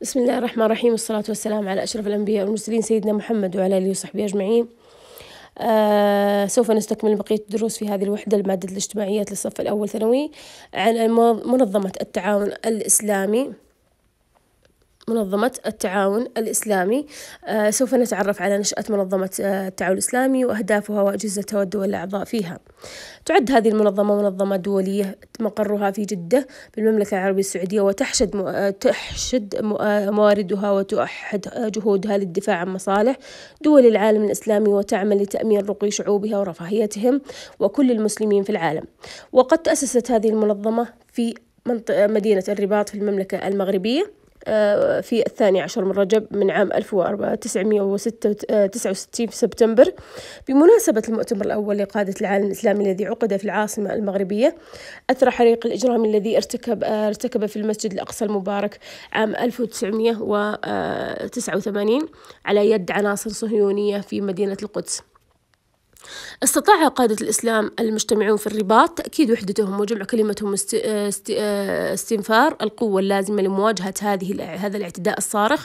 بسم الله الرحمن الرحيم والصلاة والسلام على أشرف الأنبياء والمرسلين سيدنا محمد وعلى آله وصحبه أجمعين آه سوف نستكمل بقية الدروس في هذه الوحدة المادة الاجتماعيات للصف الأول ثانوي عن منظمة التعاون الإسلامي منظمة التعاون الإسلامي آه، سوف نتعرف على نشأة منظمة آه، التعاون الإسلامي وأهدافها وأجهزتها والدول الأعضاء فيها تعد هذه المنظمة منظمة دولية مقرها في جدة بالمملكة العربية السعودية وتحشد آه، تحشد مواردها وتوحد جهودها للدفاع عن مصالح دول العالم الإسلامي وتعمل لتأمين رقي شعوبها ورفاهيتهم وكل المسلمين في العالم وقد تأسست هذه المنظمة في مدينة الرباط في المملكة المغربية آه، في الثاني عشر من رجب من عام 1969 في سبتمبر بمناسبة المؤتمر الأول لقادة العالم الإسلامي الذي عقد في العاصمة المغربية أثر حريق الإجرام الذي ارتكب آه، ارتكب في المسجد الأقصى المبارك عام 1989 على يد عناصر صهيونية في مدينة القدس استطاع قادة الإسلام المجتمعون في الرباط تأكيد وحدتهم وجمع كلمتهم آه، آه، استنفار القوة اللازمة لمواجهة هذه هذا الاعتداء الصارخ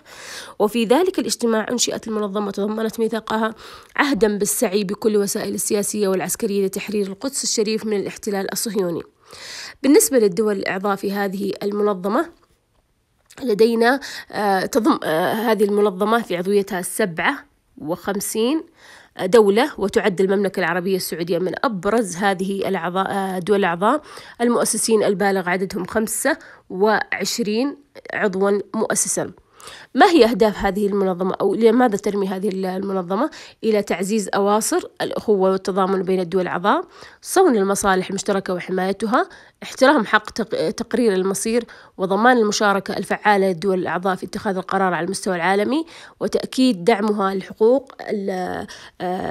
وفي ذلك الاجتماع أنشئت المنظمة تضمنت ميثاقها عهدا بالسعي بكل وسائل السياسية والعسكرية لتحرير القدس الشريف من الاحتلال الصهيوني بالنسبة للدول الأعضاء في هذه المنظمة لدينا آه، تضم هذه المنظمة في عضويتها السبعة وخمسين دولة وتعد المملكة العربية السعودية من أبرز هذه الأعضاء دول الأعضاء المؤسسين البالغ عددهم 25 عضوا مؤسساً ما هي أهداف هذه المنظمة أو لماذا ترمي هذه المنظمة إلى تعزيز أواصر الأخوة والتضامن بين الدول الأعضاء صون المصالح المشتركة وحمايتها احترام حق تقرير المصير وضمان المشاركة الفعالة للدول الأعضاء في اتخاذ القرار على المستوى العالمي وتأكيد دعمها لحقوق آه،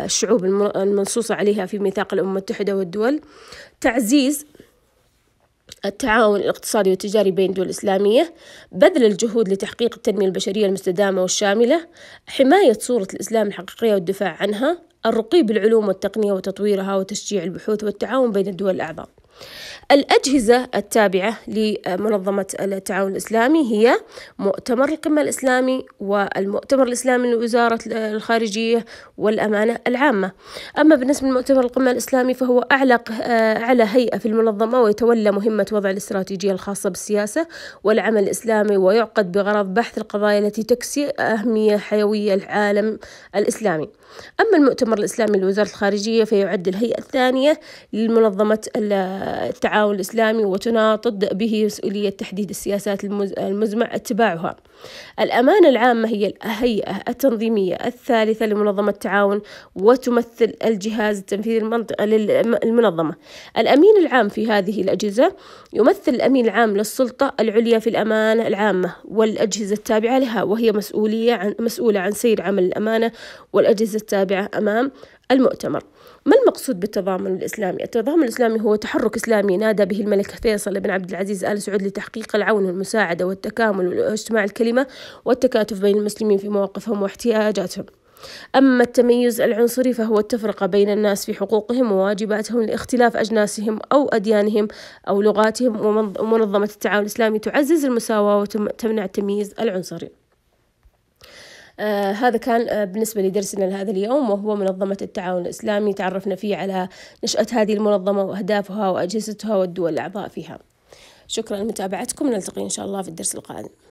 الشعوب المنصوص عليها في ميثاق الأمم المتحدة والدول تعزيز التعاون الاقتصادي والتجاري بين الدول الإسلامية بذل الجهود لتحقيق التنمية البشرية المستدامة والشاملة حماية صورة الإسلام الحقيقية والدفاع عنها الرقي بالعلوم والتقنية وتطويرها وتشجيع البحوث والتعاون بين الدول الأعضاء الأجهزة التابعة لمنظمة التعاون الإسلامي هي مؤتمر القمة الإسلامي والمؤتمر الإسلامي لوزارة الخارجية والأمانة العامة أما بالنسبة لمؤتمر القمة الإسلامي فهو أعلق آه، أعلى هيئة في المنظمة ويتولى مهمة وضع الاستراتيجية الخاصة بالسياسة والعمل الإسلامي ويعقد بغرض بحث القضايا التي تكسي أهمية حيوية العالم الإسلامي أما المؤتمر الإسلامي لوزارة الخارجية فيعد الهيئة الثانية لمنظمة التعاون الإسلامي وتناطد به مسؤولية تحديد السياسات المزمع اتباعها الأمانة العامة هي الهيئة التنظيمية الثالثة لمنظمة التعاون وتمثل الجهاز التنفيذي للمنظمة الأمين العام في هذه الأجهزة يمثل الأمين العام للسلطة العليا في الأمانة العامة والأجهزة التابعة لها وهي مسؤولية عن مسؤولة عن سير عمل الأمانة والأجهزة التابعة أمام المؤتمر ما المقصود بالتضامن الإسلامي؟ التضامن الإسلامي هو تحرك إسلامي نادى به الملك فيصل بن عبد العزيز آل سعود لتحقيق العون والمساعدة والتكامل والاجتماع الكلمي المسلمة والتكاتف بين المسلمين في مواقفهم واحتياجاتهم أما التميز العنصري فهو التفرقة بين الناس في حقوقهم وواجباتهم لاختلاف أجناسهم أو أديانهم أو لغاتهم ومنظمة التعاون الإسلامي تعزز المساواة وتمنع التمييز العنصري آه هذا كان آه بالنسبة لدرسنا لهذا اليوم وهو منظمة التعاون الإسلامي تعرفنا فيه على نشأة هذه المنظمة وأهدافها وأجهزتها والدول الأعضاء فيها شكرا لمتابعتكم نلتقي إن شاء الله في الدرس القادم